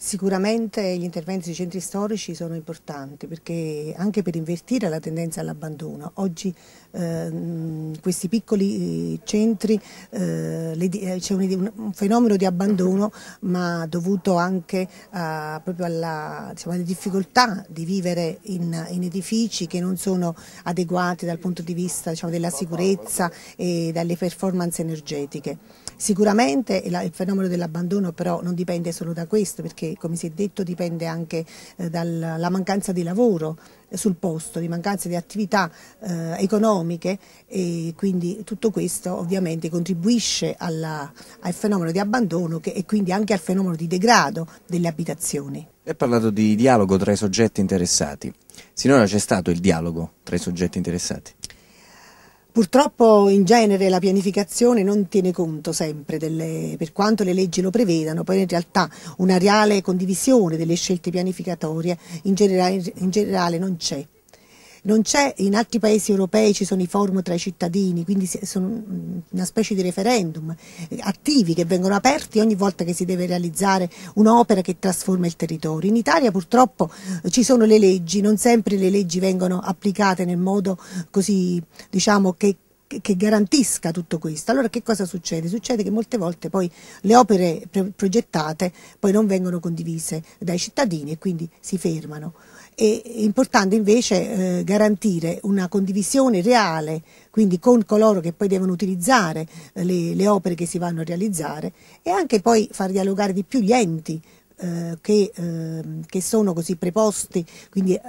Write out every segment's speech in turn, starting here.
Sicuramente gli interventi sui centri storici sono importanti perché anche per invertire la tendenza all'abbandono. Oggi ehm, questi piccoli eh, centri eh, eh c'è un, un, fenomeno di abbandono ma dovuto anche eh, proprio alla, diciamo, alle difficoltà di vivere in, in, edifici che non sono adeguati dal punto di vista diciamo, della sicurezza e dalle performance energetiche. Sicuramente il fenomeno dell'abbandono però non dipende solo da questo perché che come si è detto dipende anche eh, dalla mancanza di lavoro eh, sul posto, di mancanza di attività eh, economiche e quindi tutto questo ovviamente contribuisce alla, al fenomeno di abbandono che, e quindi anche al fenomeno di degrado delle abitazioni. È parlato di dialogo tra i soggetti interessati. Sinora c'è stato il dialogo tra i soggetti interessati? Purtroppo in genere la pianificazione non tiene conto sempre, delle, per quanto le leggi lo prevedano, poi in realtà una reale condivisione delle scelte pianificatorie in generale, in generale non c'è. Non c'è, in altri paesi europei ci sono i forum tra i cittadini, quindi sono una specie di referendum eh, attivi che vengono aperti ogni volta che si deve realizzare un'opera che trasforma il territorio. In Italia purtroppo eh, ci sono le leggi, non sempre le leggi vengono applicate nel modo così diciamo che che garantisca tutto questo. Allora che cosa succede? Succede che molte volte poi le opere progettate poi non vengono condivise dai cittadini e quindi si fermano. È importante invece eh, garantire una condivisione reale, quindi con coloro che poi devono utilizzare eh, le, le opere che si vanno a realizzare e anche poi far dialogare di più gli enti eh, che, eh, che, sono così preposti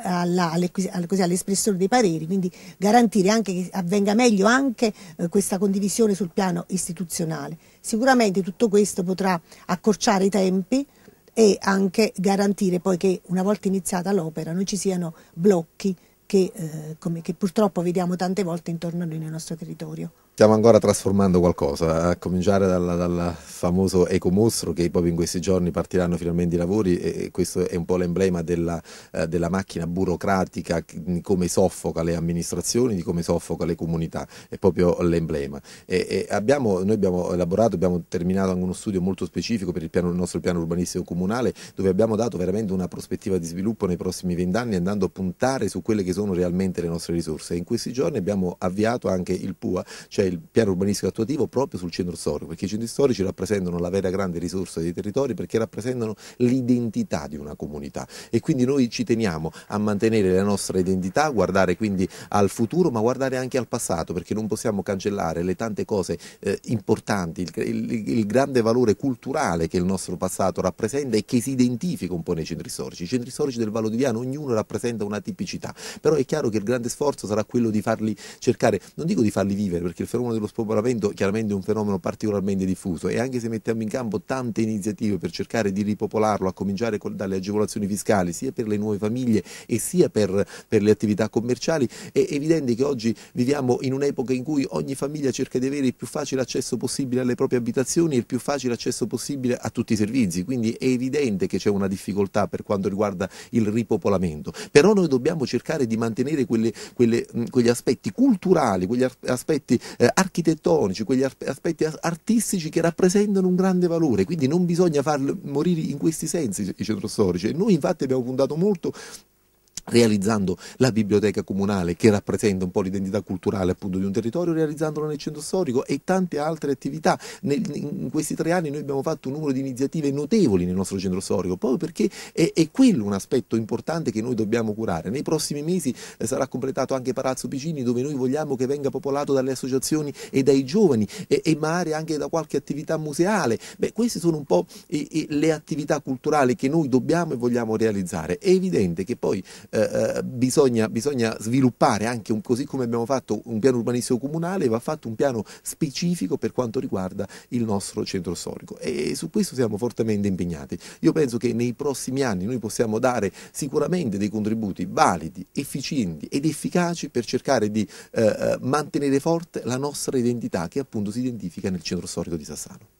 all'espressione all dei pareri, quindi garantire anche che avvenga meglio anche eh, questa condivisione sul piano istituzionale. Sicuramente tutto questo potrà accorciare i tempi, e anche garantire poi che una volta iniziata l'opera non ci siano blocchi che, eh, come, che purtroppo vediamo tante volte intorno a noi nel nostro territorio stiamo ancora trasformando qualcosa, a cominciare dal famoso ecomostro che proprio in questi giorni partiranno finalmente i lavori e questo è un po' l'emblema della, eh, della, macchina burocratica, di come soffoca le amministrazioni, di come soffoca le comunità, è proprio l'emblema. E, e abbiamo, noi abbiamo elaborato, abbiamo terminato anche uno studio molto specifico per il, piano, il nostro piano urbanistico comunale dove abbiamo dato veramente una prospettiva di sviluppo nei prossimi vent'anni andando a puntare su quelle che sono realmente le nostre risorse. E in questi giorni abbiamo avviato anche il PUA, cioè il piano urbanistico attuativo proprio sul centro storico, perché i centri storici rappresentano la vera grande risorsa dei territori, perché rappresentano l'identità di una comunità e quindi noi ci teniamo a mantenere la nostra identità, guardare quindi al futuro, ma guardare anche al passato, perché non possiamo cancellare le tante cose eh, importanti, il, il, il, grande valore culturale che il nostro passato rappresenta e che si identifica un po' nei centri storici. I centri storici del Vallo di Viano, ognuno rappresenta una tipicità, però è chiaro che il grande sforzo sarà quello di farli cercare, non dico di farli vivere, perché il fenomeno fenomeno dello spopolamento chiaramente è un fenomeno particolarmente diffuso e anche se mettiamo in campo tante iniziative per cercare di ripopolarlo, a cominciare con, dalle agevolazioni fiscali, sia per le nuove famiglie e sia per, per le attività commerciali, è evidente che oggi viviamo in un'epoca in cui ogni famiglia cerca di avere il più facile accesso possibile alle proprie abitazioni e il più facile accesso possibile a tutti i servizi, quindi è evidente che c'è una difficoltà per quanto riguarda il ripopolamento, però noi dobbiamo cercare di mantenere quelle, quelle, quegli aspetti culturali, quegli aspetti eh, architettonici, quegli aspetti artistici che rappresentano un grande valore, quindi non bisogna far morire in questi sensi i centri storici e noi infatti abbiamo puntato molto realizzando la biblioteca comunale che rappresenta un po' l'identità culturale appunto di un territorio, realizzandola nel centro storico e tante altre attività. Nel, in questi tre anni noi abbiamo fatto un numero di iniziative notevoli nel nostro centro storico, proprio perché è, è quello un aspetto importante che noi dobbiamo curare. Nei prossimi mesi eh, sarà completato anche Palazzo Picini dove noi vogliamo che venga popolato dalle associazioni e dai giovani e, e magari anche da qualche attività museale. Beh, queste sono un po' e, e le attività culturali che noi dobbiamo e vogliamo realizzare. È evidente che poi eh, eh, eh, bisogna, bisogna, sviluppare anche, un, così come abbiamo fatto un piano urbanistico comunale, va fatto un piano specifico per quanto riguarda il nostro centro storico e, su questo siamo fortemente impegnati. Io penso che nei prossimi anni noi possiamo dare sicuramente dei contributi validi, efficienti ed efficaci per cercare di eh, eh mantenere forte la nostra identità che appunto si identifica nel centro storico di Sassano.